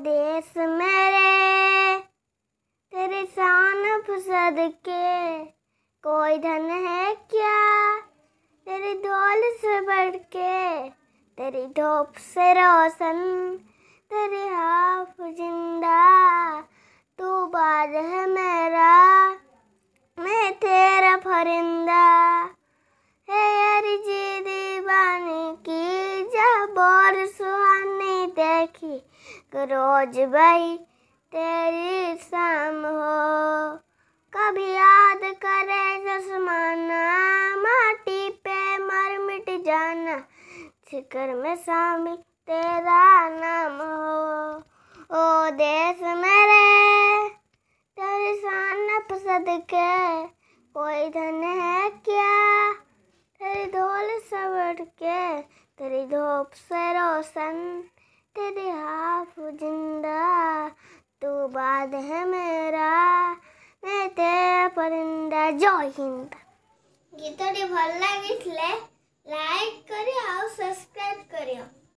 देश मेरे तेरे शान फसद के कोई धन है क्या तेरी धोल से बढ़ के तेरी धूप से रोशन तेरी हाफ जिंदा तू बाज है मेरा मैं तेरा फरिंदा है अरिजी दीवानी की जा बोर सु देखी रोज भाई तेरी शाम हो कभी याद करे जसमाना माटी पे मर मिट जाना शिखर में शामिल तेरा नाम हो ओ देश मेरे तेरी शान पसद के कोई धन है क्या तेरी धोल सवर के तेरी धूप से रोशन तेरे हाफ जिंदा तू बाद है मेरा मैं तेरा परिंदा जय हिंद गीत भल लगे लाइक करियो सब्सक्राइब करियो